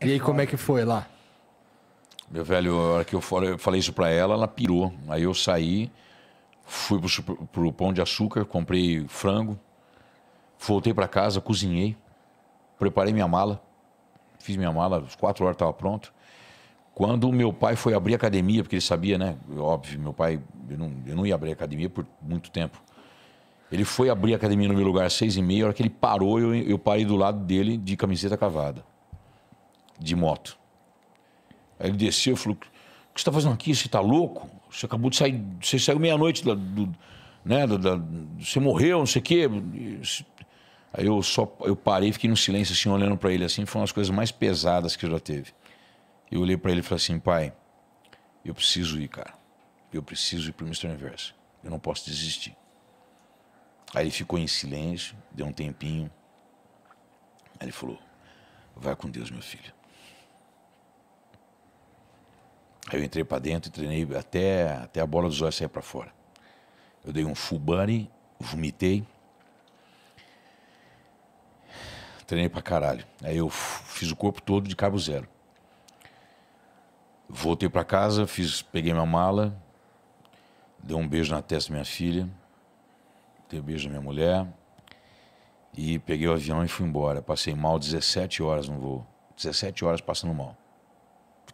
E aí, como é que foi lá? Meu velho, a hora que eu falei isso para ela, ela pirou. Aí eu saí, fui pro, pro Pão de Açúcar, comprei frango, voltei para casa, cozinhei, preparei minha mala, fiz minha mala, às quatro horas estava pronto. Quando meu pai foi abrir academia, porque ele sabia, né? Óbvio, meu pai, eu não, eu não ia abrir academia por muito tempo. Ele foi abrir academia no meu lugar às seis e meia, a hora que ele parou, eu, eu parei do lado dele de camiseta cavada de moto. Aí ele desceu e falou: O que você está fazendo aqui? Você está louco? Você acabou de sair. Você saiu meia-noite da, do, né, da, da, você morreu, não sei o quê. Aí eu só eu parei, fiquei no silêncio assim, olhando para ele assim, foi uma das coisas mais pesadas que já teve. Eu olhei para ele e falei assim, pai, eu preciso ir, cara. Eu preciso ir pro Mr. Universo. Eu não posso desistir. Aí ele ficou em silêncio, deu um tempinho. Aí ele falou: "Vai com Deus, meu filho. Aí eu entrei para dentro e treinei até, até a bola dos olhos sair para fora. Eu dei um full bunny, vomitei. Treinei para caralho. Aí eu fiz o corpo todo de cabo zero. Voltei para casa, fiz, peguei minha mala, dei um beijo na testa da minha filha, dei um beijo na minha mulher e peguei o avião e fui embora. Passei mal 17 horas no voo. 17 horas passando mal.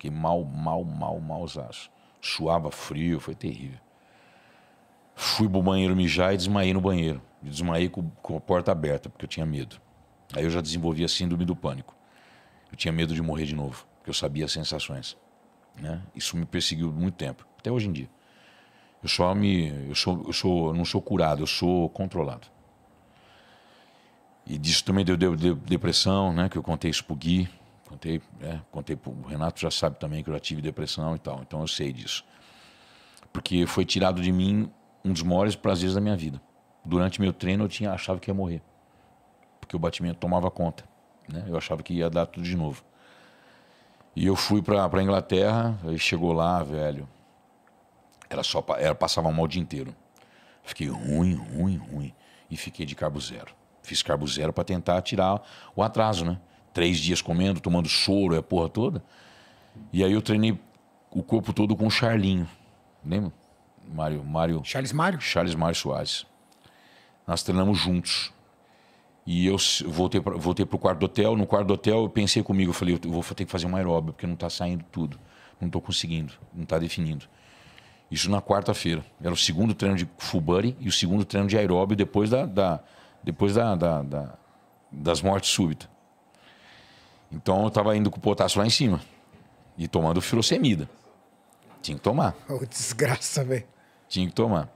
Fiquei mal, mal, mal, aço Suava frio, foi terrível. Fui pro banheiro mijar e desmaiei no banheiro. Desmaiei com, com a porta aberta, porque eu tinha medo. Aí eu já desenvolvi a síndrome do pânico. Eu tinha medo de morrer de novo, porque eu sabia as sensações. Né? Isso me perseguiu muito tempo, até hoje em dia. Eu só me, eu sou, eu sou, eu não sou curado, eu sou controlado. E disso também deu, deu, deu, depressão, né? Que eu contei isso pro Gui. Contei, né? contei, o Renato já sabe também que eu já tive depressão e tal, então eu sei disso. Porque foi tirado de mim um dos maiores prazeres da minha vida. Durante meu treino eu tinha achava que ia morrer, porque o batimento tomava conta, né? Eu achava que ia dar tudo de novo. E eu fui para para Inglaterra, aí chegou lá, velho. Era só era passava mal o dia inteiro. Fiquei ruim, ruim, ruim e fiquei de carbo zero. Fiz carbo zero para tentar tirar o atraso, né? três dias comendo, tomando soro, é a porra toda. E aí eu treinei o corpo todo com o Charlinho. Lembra? Mário, Mário. Charles Mário? Charles Mário Soares. Nós treinamos juntos. E eu voltei para voltei o quarto do hotel. No quarto do hotel, eu pensei comigo, eu falei, eu vou ter que fazer uma aeróbio, porque não está saindo tudo. Não estou conseguindo, não está definindo. Isso na quarta-feira. Era o segundo treino de full body e o segundo treino de aeróbio depois da, da depois da, da, da das mortes súbitas. Então eu estava indo com o potássio lá em cima. E tomando filosemida. Tinha que tomar. Oh, desgraça, velho. Tinha que tomar.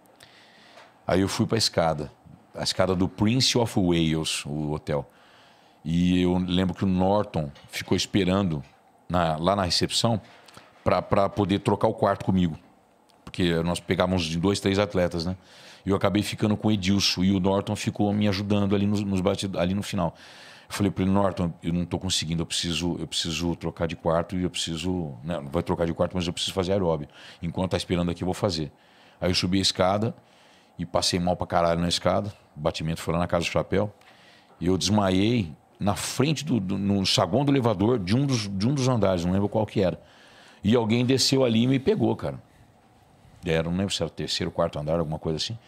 Aí eu fui para a escada. A escada do Prince of Wales, o hotel. E eu lembro que o Norton ficou esperando na, lá na recepção para poder trocar o quarto comigo porque nós pegávamos de dois, três atletas, né? E eu acabei ficando com o Edilson e o Norton ficou me ajudando ali nos, nos batidos, ali no final. Eu falei para ele, Norton, eu não estou conseguindo, eu preciso, eu preciso trocar de quarto e eu preciso, não, né, não vai trocar de quarto, mas eu preciso fazer aeróbio. Enquanto tá esperando aqui, eu vou fazer. Aí eu subi a escada e passei mal para caralho na escada. O batimento foi lá na casa do chapéu. E eu desmaiei na frente do, do no saguão do elevador de um dos, de um dos andares, não lembro qual que era. E alguém desceu ali e me pegou, cara deram não lembro se era o terceiro, quarto andar, alguma coisa assim.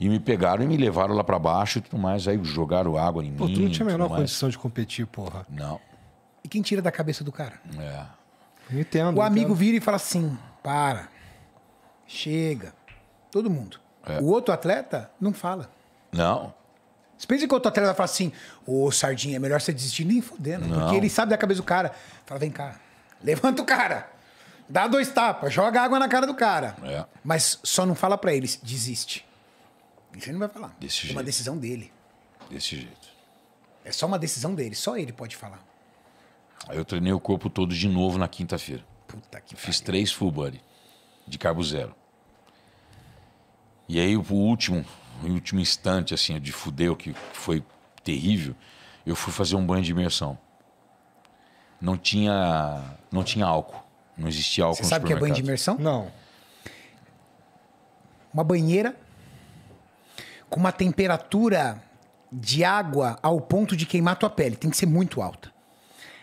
E me pegaram e me levaram lá para baixo e tudo mais. Aí jogaram água em pô, mim. Tu não tinha a menor condição de competir, porra. Não. E quem tira da cabeça do cara? É. entendo. O amigo entendo. vira e fala assim: para, chega. Todo mundo. É. O outro atleta não fala. Não. Você pensa que o outro atleta fala assim: ô Sardinha, é melhor você desistir nem fudendo. Não. Porque ele sabe da cabeça do cara. Fala, vem cá, levanta o cara. Dá dois tapas, joga água na cara do cara. É. Mas só não fala para ele, desiste. Isso ele não vai falar. Desse é jeito. uma decisão dele. Desse jeito. É só uma decisão dele, só ele pode falar. Aí eu treinei o corpo todo de novo na quinta-feira. Puta que Fiz pariu. três full body de cabo zero. E aí o último, o último instante assim de fudeu que foi terrível, eu fui fazer um banho de imersão. Não tinha, não tinha álcool. Não existia álcool Você sabe o que é banho de imersão? Não. Uma banheira com uma temperatura de água ao ponto de queimar tua pele. Tem que ser muito alta.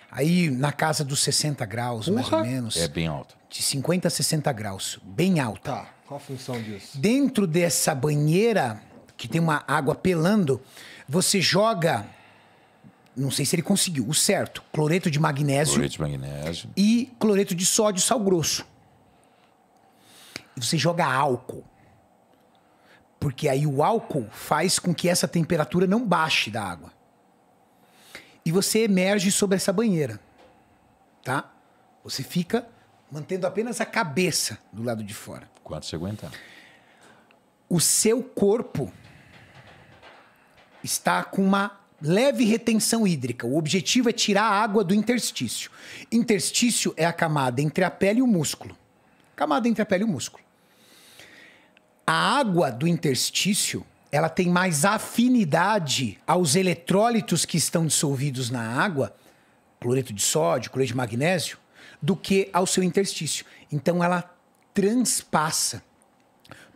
Aí na casa dos 60 graus, mais ou menos. É bem alta. De 50 a 60 graus. Bem alta. Tá. Qual a função disso? Dentro dessa banheira, que tem uma água pelando, você joga não sei se ele conseguiu, o certo, cloreto de magnésio. Cloreto de magnésio. E cloreto de sódio, sal grosso. E você joga álcool. Porque aí o álcool faz com que essa temperatura não baixe da água. E você emerge sobre essa banheira. Tá? Você fica mantendo apenas a cabeça do lado de fora. Quanto você aguentar? O seu corpo está com uma leve retenção hídrica. O objetivo é tirar a água do interstício. Interstício é a camada entre a pele e o músculo. Camada entre a pele e o músculo. A água do interstício, ela tem mais afinidade aos eletrólitos que estão dissolvidos na água, cloreto de sódio, cloreto de magnésio, do que ao seu interstício. Então ela transpassa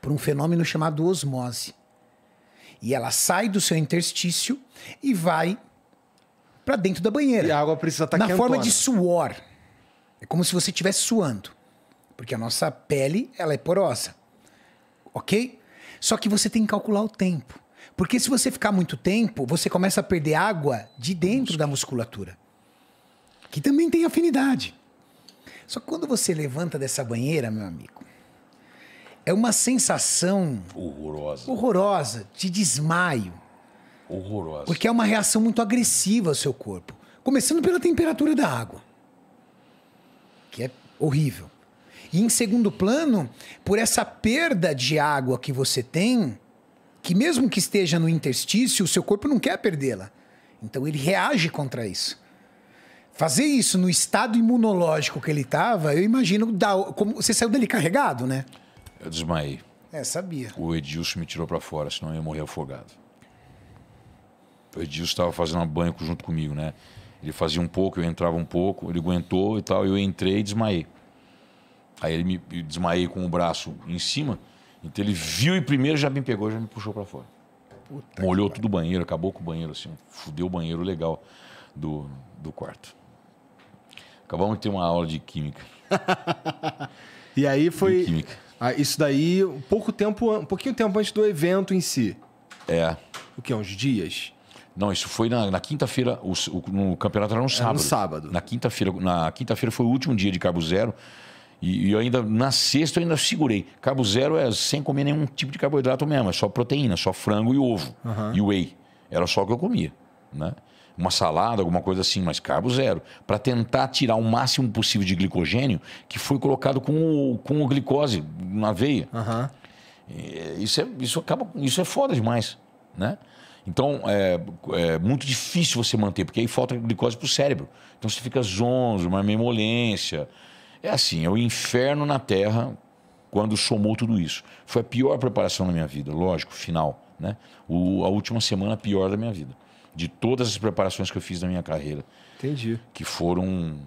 por um fenômeno chamado osmose. E ela sai do seu interstício e vai para dentro da banheira. E a água precisa estar tá Na quentona. forma de suor. É como se você estivesse suando. Porque a nossa pele, ela é porosa. OK? Só que você tem que calcular o tempo. Porque se você ficar muito tempo, você começa a perder água de dentro da musculatura. Que também tem afinidade. Só que quando você levanta dessa banheira, meu amigo, é uma sensação horrorosa. horrorosa, de desmaio. Horrorosa. Porque é uma reação muito agressiva ao seu corpo. Começando pela temperatura da água, que é horrível. E em segundo plano, por essa perda de água que você tem, que mesmo que esteja no interstício, o seu corpo não quer perdê-la. Então ele reage contra isso. Fazer isso no estado imunológico que ele estava, eu imagino, da, como você saiu dele carregado, né? Eu desmaiei. É, sabia. O Edilson me tirou para fora, senão eu ia morrer afogado. O Edilson estava fazendo um banho junto comigo, né? Ele fazia um pouco, eu entrava um pouco, ele aguentou e tal, eu entrei e desmaiei. Aí ele me desmaiei com o braço em cima, então ele viu e primeiro já me pegou, já me puxou para fora. Puta Molhou tudo o banheiro, acabou com o banheiro, assim, fudeu o banheiro legal do, do quarto. Acabamos de ter uma aula de química. e aí foi. De química. Ah, isso daí, pouco tempo, um pouquinho tempo antes do evento em si. É. O que? Uns dias? Não, isso foi na, na quinta-feira. O, o, no campeonato era no sábado. Era no sábado. Na quinta-feira, na quinta-feira foi o último dia de Cabo Zero. E, e eu ainda, na sexta, eu ainda segurei. Cabo Zero é sem comer nenhum tipo de carboidrato mesmo, é só proteína, só frango e ovo. Uhum. E whey. Era só o que eu comia né? uma salada, alguma coisa assim, mas carbo zero, para tentar tirar o máximo possível de glicogênio que foi colocado com o, com o glicose na veia. Uhum. Isso, é, isso, acaba, isso é foda demais, né? Então, é, é, muito difícil você manter, porque aí falta glicose para o cérebro. Então, você fica zonzo, uma memolência. É assim, é o inferno na Terra quando somou tudo isso. Foi a pior preparação da minha vida, lógico, final. Né? O, a última semana pior da minha vida de todas as preparações que eu fiz na minha carreira. Entendi. Que foram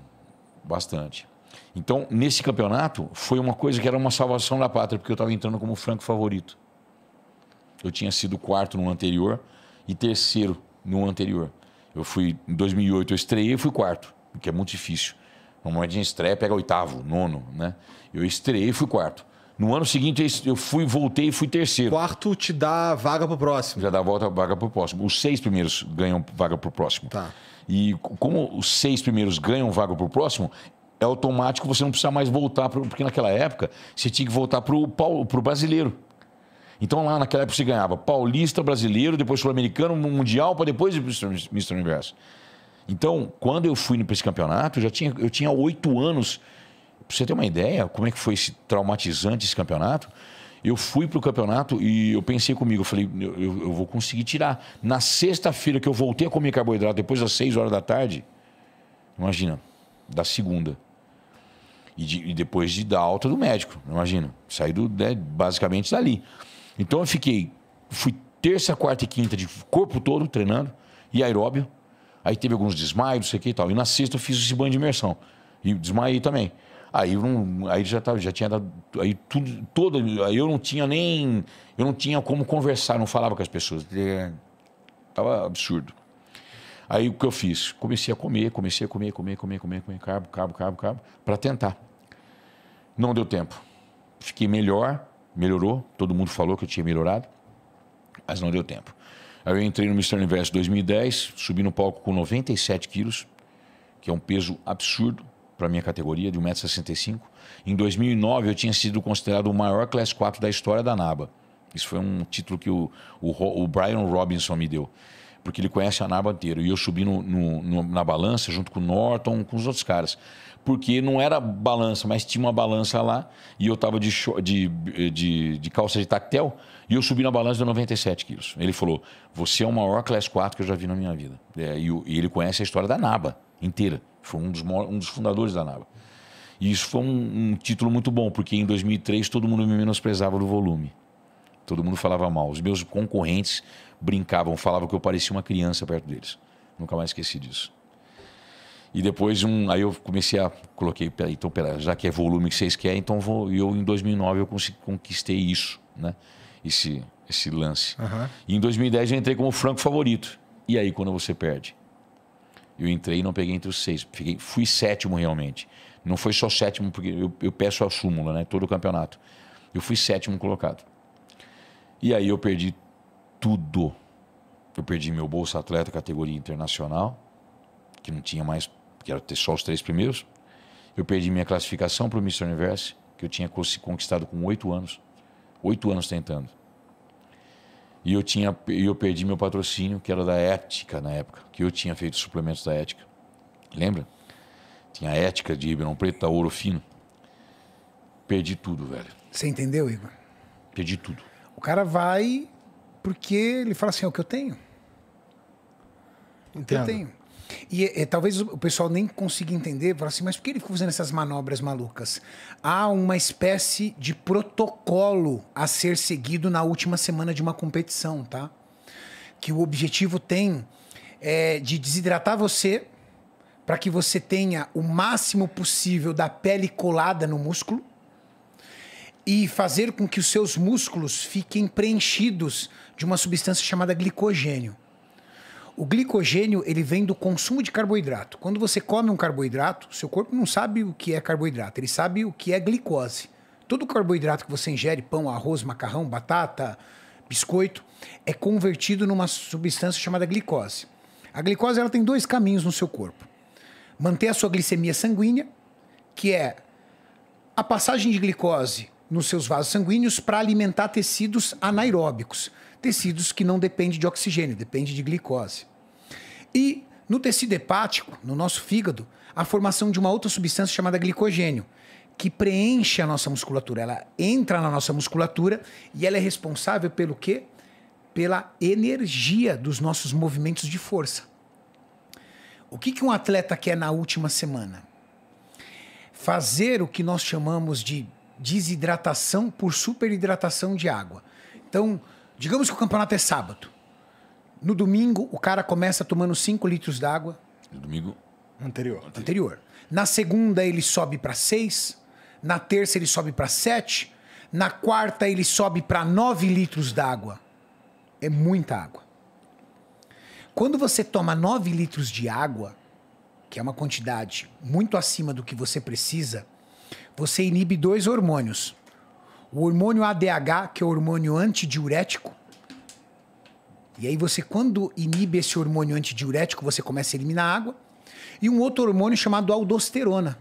bastante. Então, nesse campeonato, foi uma coisa que era uma salvação da pátria, porque eu estava entrando como franco favorito. Eu tinha sido quarto no anterior e terceiro no anterior. Eu fui, em 2008, eu estreiei e fui quarto, o que é muito difícil. Uma moedinha estreia pega oitavo, nono, né? Eu estreiei e fui quarto. No ano seguinte eu fui, voltei e fui terceiro. Quarto te dá vaga pro próximo. Já dá volta vaga pro próximo. Os seis primeiros ganham vaga pro próximo. Tá. E como os seis primeiros ganham vaga pro próximo, é automático você não precisa mais voltar, pro, porque naquela época você tinha que voltar pro, pro brasileiro. Então lá naquela época você ganhava paulista, brasileiro, depois sul-americano, mundial, para depois ir pro Mr. Universo. Então, quando eu fui para esse campeonato, eu já tinha, eu tinha oito anos Pra você ter uma ideia, como é que foi esse traumatizante esse campeonato? Eu fui pro campeonato e eu pensei comigo, eu falei, eu, eu vou conseguir tirar. Na sexta-feira que eu voltei a comer carboidrato, depois das 6 horas da tarde, imagina, da segunda. E, de, e depois de, da alta do médico, imagina. Saí do, né, basicamente dali. Então eu fiquei, fui terça, quarta e quinta de corpo todo treinando e aeróbio. Aí teve alguns desmaios, não sei o que e tal. E na sexta eu fiz esse banho de imersão. E desmaiei também. Aí, não, aí já, tava, já tinha dado. Aí tudo, todo, aí eu não tinha nem. Eu não tinha como conversar, não falava com as pessoas. É, tava absurdo. Aí o que eu fiz? Comecei a comer, comecei a comer, comer, comer, comer, comer, carbo, carbo, carbo, carbo, para tentar. Não deu tempo. Fiquei melhor, melhorou, todo mundo falou que eu tinha melhorado, mas não deu tempo. Aí eu entrei no Mr. Universo 2010, subi no palco com 97 quilos, que é um peso absurdo para minha categoria, de 1,65m. Em 2009, eu tinha sido considerado o maior Class 4 da história da NABA. Isso foi um título que o, o, o Brian Robinson me deu, porque ele conhece a NABA inteira. E eu subi no, no, no, na balança junto com o Norton, com os outros caras. Porque não era balança, mas tinha uma balança lá e eu estava de, de, de, de, calça de tactel e eu subi na balança de 97 quilos. Ele falou: Você é o maior Class 4 que eu já vi na minha vida. É, e, e ele conhece a história da NABA inteira. Foi um dos, um dos fundadores da Nava. E isso foi um, um, título muito bom, porque em 2003 todo mundo me menosprezava do volume. Todo mundo falava mal. Os meus concorrentes brincavam, falavam que eu parecia uma criança perto deles. Nunca mais esqueci disso. E depois, um, aí eu comecei a. Coloquei, então, pera, já que é volume que vocês querem, então vou. E eu, em 2009, eu conquistei isso, né? Esse, esse lance. Uhum. E em 2010 eu entrei como franco favorito. E aí, quando você perde? Eu entrei e não peguei entre os seis. Fiquei, fui sétimo realmente. Não foi só sétimo, porque eu, eu peço a súmula, né? Todo o campeonato. Eu fui sétimo colocado. E aí eu perdi tudo. Eu perdi meu bolsa atleta categoria internacional, que não tinha mais, que era só os três primeiros. Eu perdi minha classificação para o Mr. Universo, que eu tinha conquistado com oito anos. Oito anos tentando. E eu tinha eu perdi meu patrocínio, que era da Ética na época, que eu tinha feito suplementos da Ética. Lembra? Tinha a Ética de Ribeirão Preto, da Ouro Fino. Perdi tudo, velho. Você entendeu, Igor? Perdi tudo. O cara vai porque ele fala assim, é o que eu tenho. Entendo. Eu tenho. E é, é, talvez o pessoal nem consiga entender, fala assim, mas por que ele fica fazendo essas manobras malucas? Há uma espécie de protocolo a ser seguido na última semana de uma competição, tá? Que o objetivo tem é, de desidratar você para que você tenha o máximo possível da pele colada no músculo e fazer com que os seus músculos fiquem preenchidos de uma substância chamada glicogênio. O glicogênio ele vem do consumo de carboidrato. Quando você come um carboidrato, seu corpo não sabe o que é carboidrato, ele sabe o que é glicose. Todo carboidrato que você ingere, pão, arroz, macarrão, batata, biscoito, é convertido numa substância chamada glicose. A glicose ela tem dois caminhos no seu corpo: manter a sua glicemia sanguínea, que é a passagem de glicose nos seus vasos sanguíneos para alimentar tecidos anaeróbicos tecidos que não dependem de oxigênio, depende de glicose. E no tecido hepático, no nosso fígado, a formação de uma outra substância chamada glicogênio, que preenche a nossa musculatura. Ela entra na nossa musculatura e ela é responsável pelo quê? Pela energia dos nossos movimentos de força. O que, que um atleta quer na última semana? Fazer o que nós chamamos de desidratação por superidratação de água. Então, Digamos que o campeonato é sábado. No domingo, o cara começa tomando 5 litros d'água. No domingo? Anterior. Anterior. Na segunda, ele sobe para 6. Na terça, ele sobe para 7. Na quarta, ele sobe para 9 litros d'água. É muita água. Quando você toma 9 litros de água, que é uma quantidade muito acima do que você precisa, você inibe dois hormônios. O hormônio ADH, que é o hormônio antidiurético. E aí você, quando inibe esse hormônio antidiurético, você começa a eliminar água. E um outro hormônio chamado aldosterona.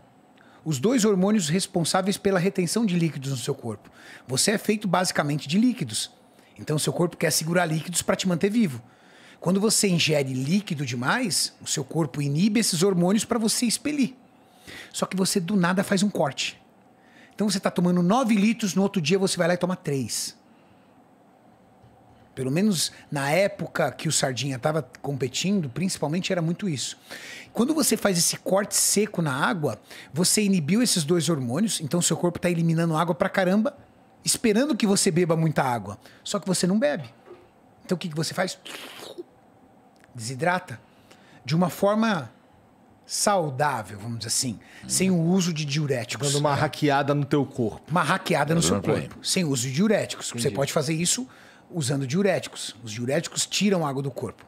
Os dois hormônios responsáveis pela retenção de líquidos no seu corpo. Você é feito basicamente de líquidos. Então, seu corpo quer segurar líquidos para te manter vivo. Quando você ingere líquido demais, o seu corpo inibe esses hormônios para você expelir. Só que você do nada faz um corte. Então você está tomando 9 litros, no outro dia você vai lá e toma 3. Pelo menos na época que o Sardinha estava competindo, principalmente era muito isso. Quando você faz esse corte seco na água, você inibiu esses dois hormônios, então seu corpo está eliminando água pra caramba, esperando que você beba muita água. Só que você não bebe. Então o que, que você faz? Desidrata. De uma forma saudável, vamos dizer assim, hum. sem o uso de diuréticos. Dando uma hackeada no teu corpo. Uma hackeada no, seu corpo. corpo, sem uso de diuréticos. Entendi. Você pode fazer isso usando diuréticos. Os diuréticos tiram água do corpo.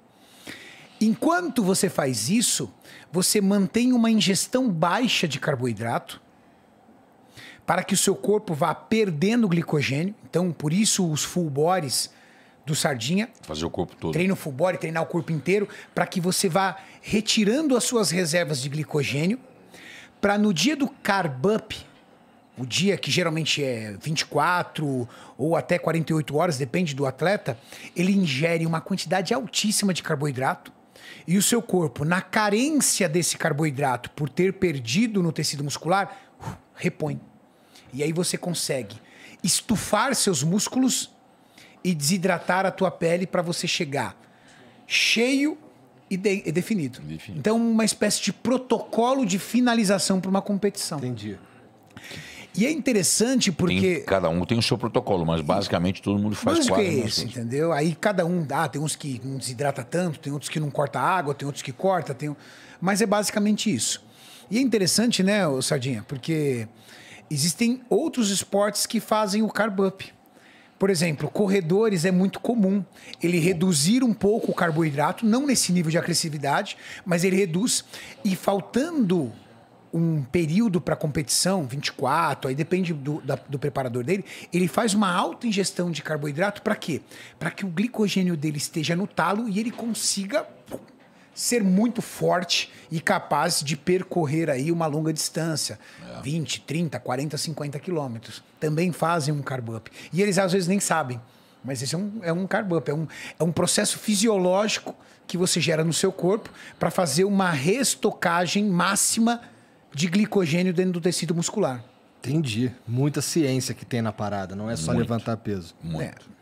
Enquanto você faz isso, você mantém uma ingestão baixa de carboidrato para que o seu corpo vá perdendo glicogênio. Então, por isso os full bodies do Sardinha. Fazer o corpo todo. Treina o full body, treinar o corpo inteiro, para que você vá retirando as suas reservas de glicogênio, para no dia do carb up, o dia que geralmente é 24 ou até 48 horas, depende do atleta, ele ingere uma quantidade altíssima de carboidrato. E o seu corpo, na carência desse carboidrato por ter perdido no tecido muscular, uh, repõe. E aí você consegue estufar seus músculos e desidratar a tua pele para você chegar cheio e, de, e definido. definido. Então, uma espécie de protocolo de finalização para uma competição. Entendi. E é interessante porque. Tem, cada um tem o seu protocolo, mas basicamente todo mundo faz é quase. é esse, entendeu? Aí cada um dá, tem uns que não desidrata tanto, tem outros que não corta água, tem outros que corta, tem. Mas é basicamente isso. E é interessante, né, Sardinha? Porque existem outros esportes que fazem o carb up. Por exemplo, corredores é muito comum ele reduzir um pouco o carboidrato, não nesse nível de agressividade, mas ele reduz. E faltando um período para competição, 24, aí depende do, da, do preparador dele, ele faz uma alta ingestão de carboidrato para quê? Para que o glicogênio dele esteja no talo e ele consiga ser muito forte e capaz de percorrer aí uma longa distância, é. 20, 30, 40, 50 quilômetros. Também fazem um carb up. E eles às vezes nem sabem, mas esse é um, é um carb up, é um, é um processo fisiológico que você gera no seu corpo para fazer uma restocagem máxima de glicogênio dentro do tecido muscular. Entendi. Muita ciência que tem na parada, não é só muito, levantar peso. Muito. É.